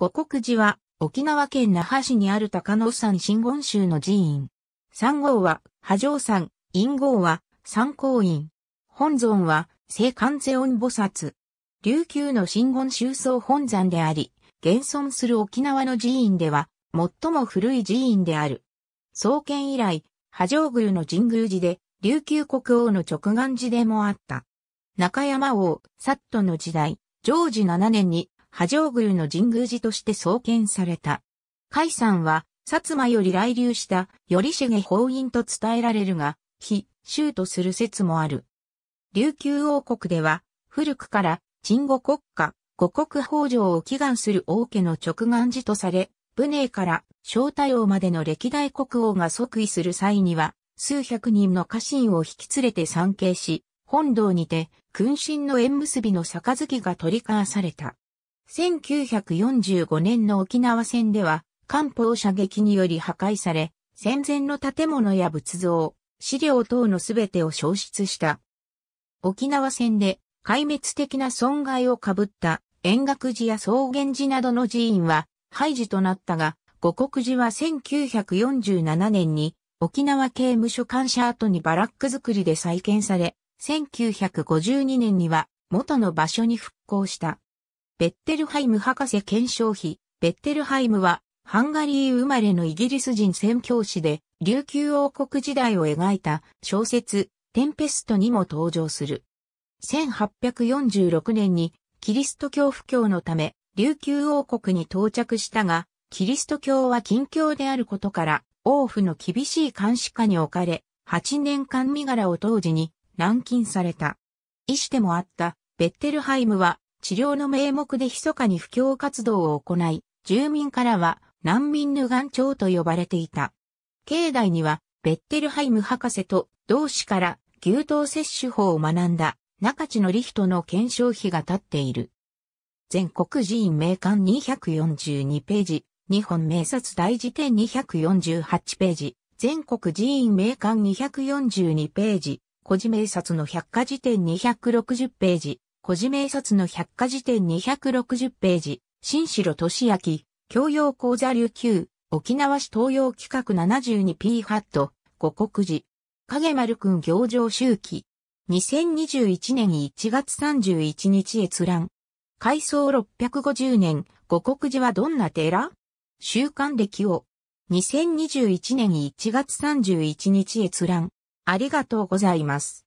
五国寺は沖縄県那覇市にある高野山真言宗の寺院。三号は波状山、陰号は三光院。本尊は聖観世音菩薩。琉球の真言宗宗本山であり、現存する沖縄の寺院では最も古い寺院である。創建以来、波状宮の神宮寺で琉球国王の直眼寺でもあった。中山王、サットの時代、常時7年に波状宮の神宮寺として創建された。海山は、薩摩より来流した、頼重法院と伝えられるが、非、州とする説もある。琉球王国では、古くから、鎮護国家、五穀豊穣を祈願する王家の直願寺とされ、武寧から小太王までの歴代国王が即位する際には、数百人の家臣を引き連れて参詣し、本堂にて、君臣の縁結びの杯が取り交わされた。1945年の沖縄戦では、艦砲射撃により破壊され、戦前の建物や仏像、資料等のすべてを消失した。沖縄戦で壊滅的な損害を被った円覚寺や草原寺などの寺院は廃寺となったが、五国寺は1947年に沖縄刑務所監視跡にバラック作りで再建され、1952年には元の場所に復興した。ベッテルハイム博士検証費。ベッテルハイムは、ハンガリー生まれのイギリス人宣教師で、琉球王国時代を描いた小説、テンペストにも登場する。1846年に、キリスト教布教のため、琉球王国に到着したが、キリスト教は近教であることから、王府の厳しい監視下に置かれ、8年間身柄を当時に軟禁された。医師でもあったベッテルハイムは治療の名目で密かに布教活動を行い、住民からは難民ヌガン長と呼ばれていた。境内にはベッテルハイム博士と同志から牛刀摂取法を学んだ中地のリヒトの検証費が立っている。全国寺院名館242ページ、日本名冊大辞典248ページ、全国寺院名館242ページ、個人名冊の百科辞典260ページ、小字名冊の百科事典260ページ、新城俊明、教養講座琉球、沖縄市東洋企画 72P ハット、五国寺、影丸くん行上周期、2021年1月31日閲覧。改装650年、五国寺はどんな寺週刊歴を。2021年1月31日閲覧。ありがとうございます。